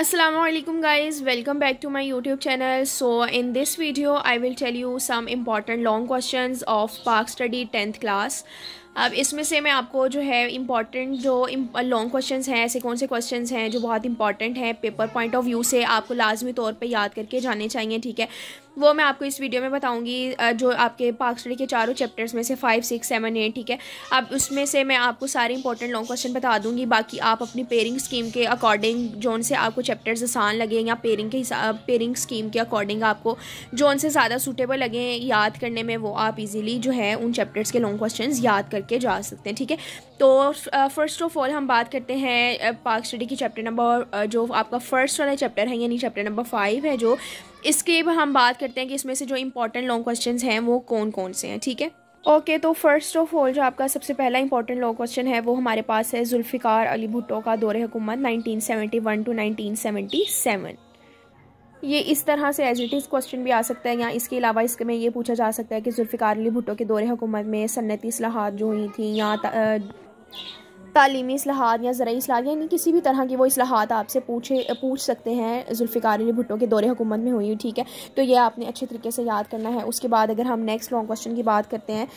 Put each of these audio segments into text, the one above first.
Assalamualaikum guys welcome back to my youtube channel so in this video i will tell you some important long questions of park study 10th class अब इसमें से मैं आपको जो है important जो long questions हैं ऐसे कौन से क्वेश्चंस हैं जो बहुत इंपॉर्टेंट हैं पेपर पॉइंट ऑफ व्यू से आपको लाजमी तौर पे याद करके जाने चाहिए ठीक है वो मैं आपको इस वीडियो में बताऊंगी जो आपके पार्क स्टडी के चारों चैप्टर्स में से फाइव सिक्स सेवन एट ठीक है अब उसमें से मैं आपको सारे इंपॉर्टेंट लॉन्ग क्वेश्चन बता दूंगी बाकी आप अपनी पेयरिंग स्कीम के अकॉर्डिंग जोन से आपको चैप्टर्स आसान लगे या पेयरिंग के हिसाब पेयरिंग स्कीम के अकॉर्डिंग आपको जोन से ज़्यादा सूटेबल लगे याद करने में वो आप ईजिली जो है उन चैप्टर्स के लॉन्ग क्वेश्चन याद कर करके जा सकते हैं ठीक है तो फर्स्ट ऑफ ऑल हम बात करते हैं पार्क स्टडी की चैप्टर नंबर जो आपका फर्स्ट वाला चैप्टर है यानी चैप्टर नंबर फाइव है जो इसके हम बात करते हैं कि इसमें से जो इंपॉर्टेंट लॉन्ग क्वेश्चन हैं वो कौन कौन से हैं ठीक है ओके okay, तो फर्स्ट ऑफ ऑल जो आपका सबसे पहला इंपॉर्टेंट लॉ क्वेश्चन है वो हमारे पास है जुल्फ़िकार अली भुट्टो का दौरे हुकूमत 1971 टू 1977 ये इस तरह से एज इट इज़ क्वेश्चन भी आ सकता है या इसके अलावा इसमें ये पूछा जा सकता है कि जुल्फ़िकार अली भुट्टो के दौरे हुकूमत में सन्नती असलाहत जो हुई थी या तालीमी असलाहत या ज़रूरी असलाहत यानी किसी भी तरह की वो असलाहत आपसे पूछे पूछ सकते हैं जुल्फ़िकार अली भुट्टो के दौरे हुकूमत में हुई ठीक है तो ये आपने अच्छे तरीके से याद करना है उसके बाद अगर हम नेक्स्ट लॉन्ग क्वेश्चन की बात करते हैं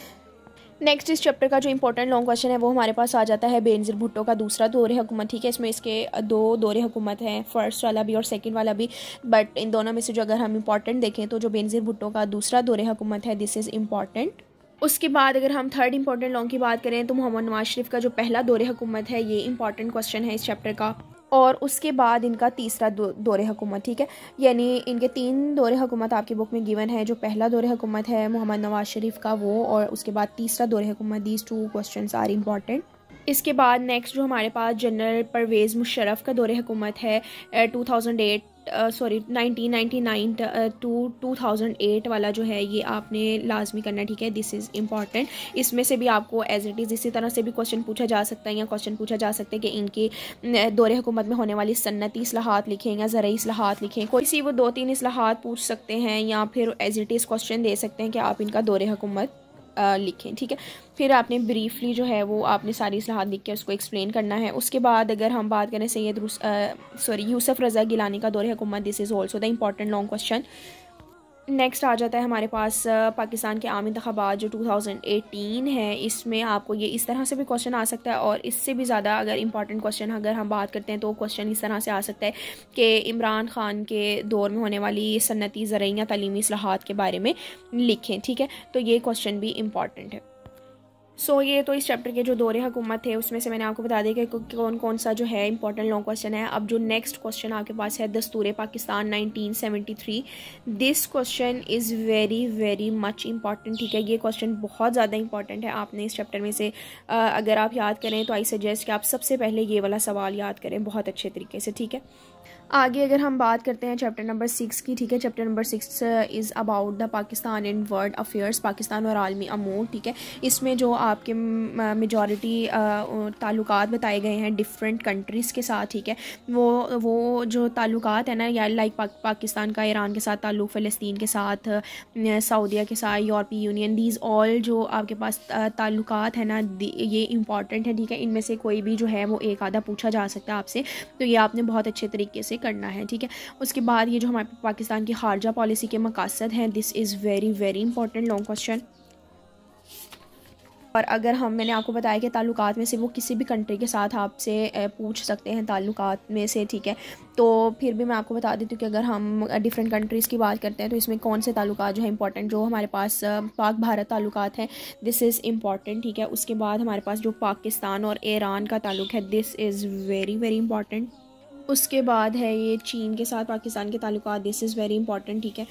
नेक्स्ट इस चैप्टर का जो इंपॉर्टेंट लॉन्ग क्वेश्चन है वो हमारे पास आ जाता है बेनज़र भुट्टो का दूसरा दौर हुकूमत ठीक है इसमें इसके दो दौर हुकूमत हैं फर्स्ट वाला भी और सेकंड वाला भी बट इन दोनों में से जो अगर हम इंपॉर्टेंट देखें तो जो बेनजर भुट्टो का दूसरा दौर हुकूमत है दिस इज़ इंपॉर्टेंट उसके बाद अगर हम थर्ड इंपॉर्टेंट लॉन्ग की बात करें तो मोहम्मद नवाज शरीफ का जो पहला दौरे हुकूमत है ये इंपॉर्टेंट क्वेश्चन है इस चैप्टर का और उसके बाद इनका तीसरा दो, दौर हकूमत ठीक है यानी इनके तीन दौर हकूमत आपकी बुक में गिवन है जो पहला दौर हकूमत है मोहम्मद नवाज शरीफ का वो और उसके बाद तीसरा दौर हकूमत these two question are important इसके बाद नेक्स्ट जो हमारे पास जनरल परवेज़ मुशरफ का दौर हुकूमत है 2008 sorry nineteen ninety nine to two thousand eight वाला जो है ये आपने लाजमी करना ठीक है दिस इज़ इम्पॉर्टेंट इसमें से भी आपको एज इट इज़ इसी तरह से भी क्वेश्चन पूछा जा सकता है या क्वेश्चन पूछा जा सकता है कि इनके दौरे हुकूमत में होने वाली सन्नती असलाहत लिखें या ज़रूरी असलाहत लिखें कोई सी वो दो तीन असलाहत पूछ सकते हैं या फिर एज इट इज़ क्वेश्चन दे सकते हैं कि आप इनका दौरे हुकूमत लिखें ठीक है फिर आपने ब्रीफली जो है वो आपने सारी सलाह लिख के उसको एक्सप्लेन करना है उसके बाद अगर हम बात करें सैद सॉरी यूसफ रज़ा गिलानी का दौर हुकूमत this is also the important long question next आ जाता है हमारे पास पाकिस्तान के आम इंतबात जो 2018 है इसमें आपको ये इस तरह से भी क्वेश्चन आ सकता है और इससे भी ज़्यादा अगर इंपॉर्टेंट क्वेश्चन अगर हम बात करते हैं तो क्वेश्चन इस तरह से आ सकता है कि इमरान खान के दौर में होने वाली सन्नती ज़रिया तलीमी असलाहत के बारे में लिखें ठीक है तो ये क्वेश्चन भी इम्पॉर्टेंट है सो so, ये तो इस चैप्टर के जो दौरे हुकूमत थे उसमें से मैंने आपको बता दिया कि कौन कौन सा जो है इंपॉर्टेंट लॉन्ग क्वेश्चन है अब जो नेक्स्ट क्वेश्चन आपके पास है दस्तूर Pakistan 1973 this question is very very much important ठीक है ये क्वेश्चन बहुत ज़्यादा इंपॉर्टेंट है आपने इस चैप्टर में से अगर आप याद करें तो आई सजेस्ट कि आप सबसे पहले ये वाला सवाल याद करें बहुत अच्छे तरीके से ठीक है आगे अगर हम बात करते हैं चैप्टर नंबर सिक्स की ठीक है chapter number six is about the Pakistan and world affairs Pakistan और आलमी अमूर ठीक है इसमें जो आपके मेजॉरिटी uh, ताल्लुक बताए गए हैं डिफरेंट कंट्रीज़ के साथ ठीक है वो वो जो ताल्लुक है ना या लाइक पा, पाकिस्तान का ईरान के साथ ताल्लुक फ़लस्तीन के साथ सऊदिया के साथ यूरोपीय यूनियन दीज ऑल जो आपके पास ताल्लुक है ना ये इंपॉर्टेंट है ठीक है इनमें से कोई भी जो है वो एक आधा पूछा जा सकता है आपसे तो ये आपने बहुत अच्छे तरीके से से करना है ठीक है उसके बाद ये जो हमारे पाकिस्तान की खारजा पॉलिसी के मकासद हैं this is very very important long question और अगर हम मैंने आपको बताया कि ताल्लुक में से वो किसी भी कंट्री के साथ आपसे पूछ सकते हैं ताल्लुक में से ठीक है तो फिर भी मैं आपको बता देती हूँ कि अगर हम डिफरेंट कंट्रीज़ की बात करते हैं तो इसमें कौन से ताल्लुक जो है इंपॉर्टेंट जो हमारे पास पाक भारत ताल्लुक हैं दिस इज़ इम्पॉर्टेंट ठीक है उसके बाद हमारे पास जो पाकिस्तान और ईरान का ताल्लुक है this is very very important उसके बाद है ये चीन के साथ पाकिस्तान के ताल्लुक दिस इज़ वेरी इंपॉर्टेंट ठीक है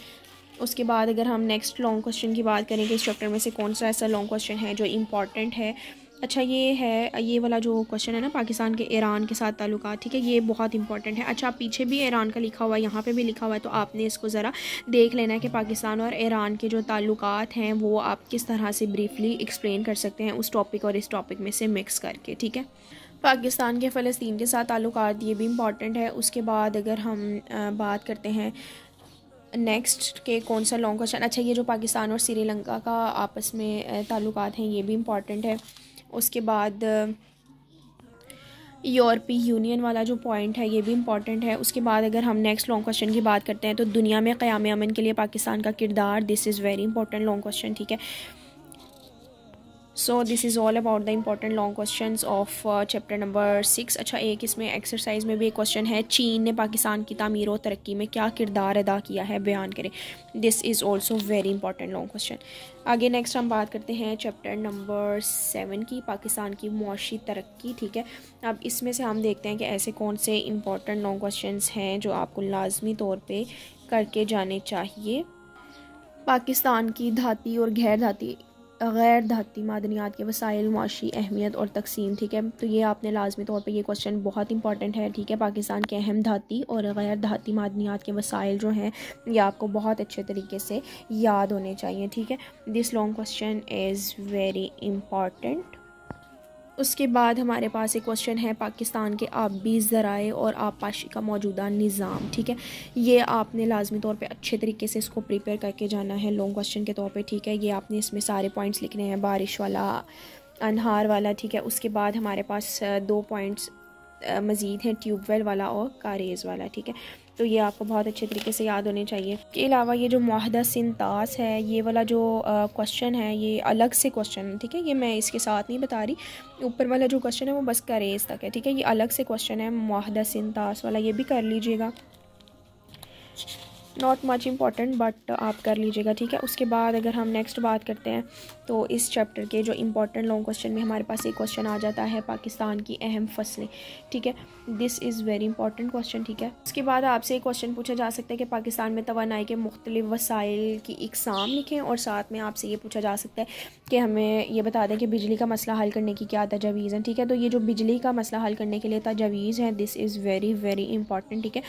उसके बाद अगर हम नेक्स्ट लॉन्ग क्वेश्चन की बात करें कि इस चैप्टर में से कौन सा ऐसा लॉन्ग क्वेश्चन है जो इम्पॉर्टेंट है अच्छा ये है ये वाला जो क्वेश्चन है ना पाकिस्तान के ईरान के साथ ताल्लुक ठीक है ये बहुत इंपॉर्टेंट है अच्छा पीछे भी ईरान का लिखा हुआ है यहाँ पे भी लिखा हुआ है तो आपने इसको ज़रा देख लेना है कि पाकिस्तान और ईरान के जो ताल्लुक हैं वो आप किस तरह से ब्रीफली एक्सप्लेन कर सकते हैं उस टॉपिक और इस टॉपिक में से मिक्स करके ठीक है पाकिस्तान के फ़लस्तीन के साथ ताल्लुक ये भी इम्पॉर्टेंट है उसके बाद अगर हम बात करते हैं नेक्स्ट के कौन सा लॉन्ग क्वेश्चन अच्छा ये जो पाकिस्तान और श्रीलंका का आपस में ताल्लुक हैं ये भी इम्पॉर्टेंट है उसके बाद यूरोपी यूनियन वाला जो पॉइंट है ये भी इम्पॉर्टेंट है उसके बाद अगर हम नेक्स्ट लॉन्ग क्वेश्चन की बात करते हैं तो दुनिया में क़्याम अमन के लिए पाकिस्तान का किरदार this is very important long question ठीक है so this is all about the important long question of chapter number six अच्छा एक इसमें एक्सरसाइज में भी एक क्वेश्चन है चीन ने पाकिस्तान की तमीर और तरक्की में क्या किरदार अदा किया है बयान करें this is also very important long question आगे नेक्स्ट हम बात करते हैं चैप्टर नंबर सेवन की पाकिस्तान की मुशी तरक्की ठीक है अब इसमें से हम देखते हैं कि ऐसे कौन से इंपॉर्टेंट लॉन्ग क्वेश्चन हैं जो आपको लाजमी तौर पर करके जाने चाहिए पाकिस्तान की धाती और गैर धाती गैर धाती मादनियात के वसाइल माशी अहमियत और तकसीम ठीक है तो ये आपने लाजमी तौर पर यह क्वेश्चन बहुत इंपॉर्टेंट है ठीक है पाकिस्तान के अहम धाती और गैर धाती मादनियात के वसाइल जो हैं ये आपको बहुत अच्छे तरीके से याद होने चाहिए ठीक है this long question is very important उसके बाद हमारे पास एक क्वेश्चन है पाकिस्तान के आबी ज़राए और आबपाशी का मौजूदा निज़ाम ठीक है ये आपने लाजमी तौर पे अच्छे तरीके से इसको प्रिपेयर करके जाना है लॉन्ग क्वेश्चन के तौर पे ठीक है ये आपने इसमें सारे पॉइंट्स लिखने हैं बारिश वाला अनहार वाला ठीक है उसके बाद हमारे पास दो पॉइंट्स मज़ीद हैं ट्यूबवेल वाला और कारेज वाला ठीक है तो ये आपको बहुत अच्छे तरीके से याद होने चाहिए इसके अलावा ये जो माहदा सिंतास है ये वाला जो क्वेश्चन है ये अलग से क्वेश्चन है ठीक है ये मैं इसके साथ नहीं बता रही ऊपर वाला जो क्वेश्चन है वो बस करेज तक है ठीक है ये अलग से क्वेश्चन है माहदा सिंतास वाला ये भी कर लीजिएगा नॉट मच इम्पॉर्टेंट बट आप कर लीजिएगा ठीक है उसके बाद अगर हम नेक्स्ट बात करते हैं तो इस चैप्टर के जो इम्पॉर्टेंट लॉन्ग क्वेश्चन में हमारे पास एक क्वेश्चन आ जाता है पाकिस्तान की अहम फसलें ठीक है this is very important question ठीक है उसके बाद आपसे एक क्वेश्चन पूछा जा सकता है कि पाकिस्तान में तोानाई के मुख्तलिफ वसाइल की इकसाम लिखें और साथ में आपसे ये पूछा जा सकता है कि हमें ये बता दें कि बिजली का मसला हल करने की क्या तजावीज़ हैं ठीक है तो ये जो बिजली का मसला हल करने के लिए तजावीज़ हैं this is very very important ठीक है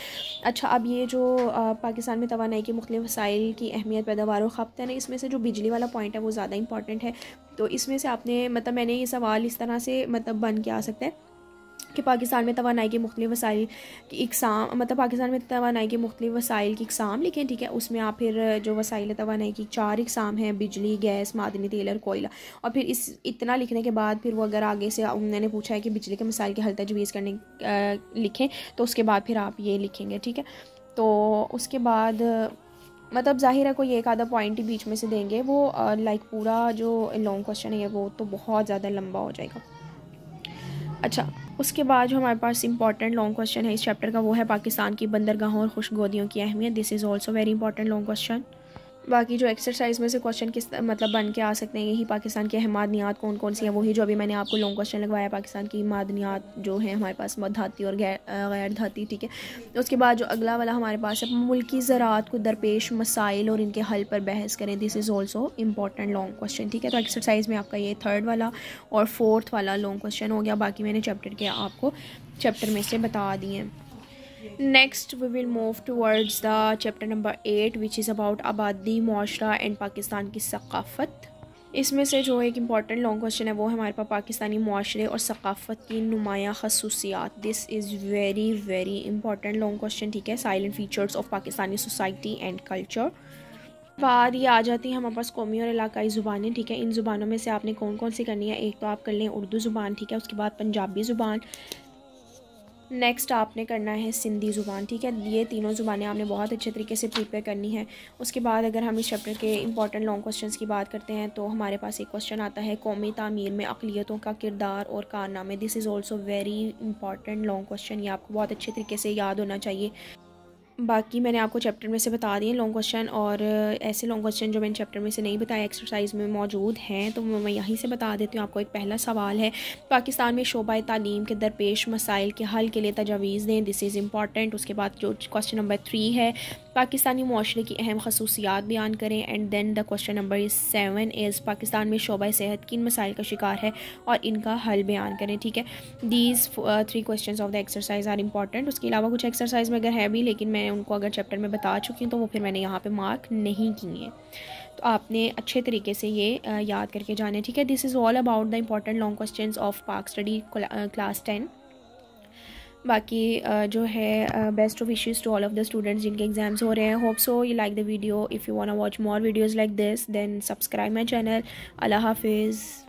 अच्छा अब ये जो पाकिस्तान पाकिस्तान में तोानाई के मुख्तु वसाइल की अहमियत पैदावार और खपत है ना इसमें से जो बिजली वाला पॉइंट है वो ज़्यादा इंपॉर्टेंट है तो इसमें से आपने मतलब मैंने ये सवाल इस तरह से मतलब बन के आ सकता है कि पाकिस्तान में तोानाई के मुख्तु वसाइल की इकसाम मतलब पाकिस्तान में तोानाई के मुख्तु वसाइल की इकसाम लिखें ठीक है उसमें आप फिर जो वसाइल है तोानाई की चार इकसाम हैं बिजली गैस मादनी तेल और कोयला और फिर इस इतना लिखने के बाद फिर वो अगर आगे से उन्होंने पूछा है कि बिजली के मसाइल के हल तजवीज़ करने लिखें तो उसके बाद फिर आप ये लिखेंगे ठीक है तो उसके बाद मतलब जाहिर है कोई एक आधा पॉइंट ही बीच में से देंगे वो लाइक पूरा जो लॉन्ग क्वेश्चन है वो तो बहुत ज़्यादा लंबा हो जाएगा अच्छा उसके बाद जो हमारे पास इंपॉर्टेंट लॉन्ग क्वेश्चन है इस चैप्टर का वो है पाकिस्तान की बंदरगाहों और खुशगोदियों की अहमियत this is also very important long question बाकी जो एक्सरसाइज में से क्वेश्चन किस मतलब बन के आ सकते हैं यही पाकिस्तान की अहमादनियात कौन कौन सी हैं वही जो अभी मैंने आपको लॉन्ग क्वेश्चन लगवाया पाकिस्तान की मादनियात जो है हमारे पास धाती और गैर गैर धाती ठीक है उसके बाद जो अगला वाला हमारे पास है मुल्की ज़रात को दरपेश मसाइल और इनके हल पर बहस करें this is also important long question ठीक है तो एक्सरसाइज में आपका ये थर्ड वाला और फोर्थ वाला लॉन्ग क्वेश्चन हो गया बाकी मैंने चैप्टर के आपको चैप्टर में से बता दिए next we will move towards the chapter number 8 which is about abadi muashra and pakistan ki saqafat इसमें से जो एक इम्पॉर्टेंट लॉन्ग क्वेश्चन है वो हमारे पास पाकिस्तानी माशरे और सकाफ़त की नुमाया खसूसियात this is very very important long question ठीक है silent features of Pakistani society and culture बाद ये आ जाती है हमारे पास कौमी और इलाकई ज़ुबानें ठीक है इन ज़ुबानों में से आपने कौन कौन सी करनी है एक तो आप कर लें उर्दू ज़ुबान ठीक है उसके बाद पंजाबी ज़ुबान नेक्स्ट आपने करना है सिंधी ज़ुबान ठीक है ये तीनों ज़ुबानें आपने बहुत अच्छे तरीके से प्रिपेयर करनी है उसके बाद अगर हम इस चैप्टर के इंपॉर्टेंट लॉन्ग क्वेश्चन की बात करते हैं तो हमारे पास एक क्वेश्चन आता है कौमी तमीर में अकलीतों का किरदार और कारनामे this is also very important long question ये आपको बहुत अच्छे तरीके से याद होना चाहिए बाकी मैंने आपको चैप्टर में से बता दिए लॉन्ग क्वेश्चन और ऐसे लॉन्ग क्वेश्चन जो मैंने चैप्टर में से नहीं बताया एक्सरसाइज में मौजूद हैं तो मैं यहीं से बता देती हूँ आपको एक पहला सवाल है पाकिस्तान में शोबा तालीम के दरपेश मसाइल के हल के लिए तजावीज़ दें दिस इज़ इम्पॉर्टेंट उसके बाद जो क्वेश्चन नंबर थ्री है पाकिस्तानी माशरे की अहम खसूसियात बयान करें and then the question number seven is Pakistan में शोबा सेहत किन मसाइल का शिकार है और इनका हल बयान करें ठीक है these three question of the exercise are important उसके अलावा कुछ एक्सरसाइज अगर है भी लेकिन मैं उनको अगर चैप्टर में बता चुकी हूँ तो वो फिर मैंने यहाँ पर मार्क नहीं किए तो आपने अच्छे तरीके से ये uh, याद करके जाने ठीक है this is all about the important long question of Pak study class ten बाकी जो है best of wishes to all of the students जिनके एग्जाम्स हो रहे हैं hope so you like the video if you want watch more videos like this then subscribe my channel अल्लाह हाफिज़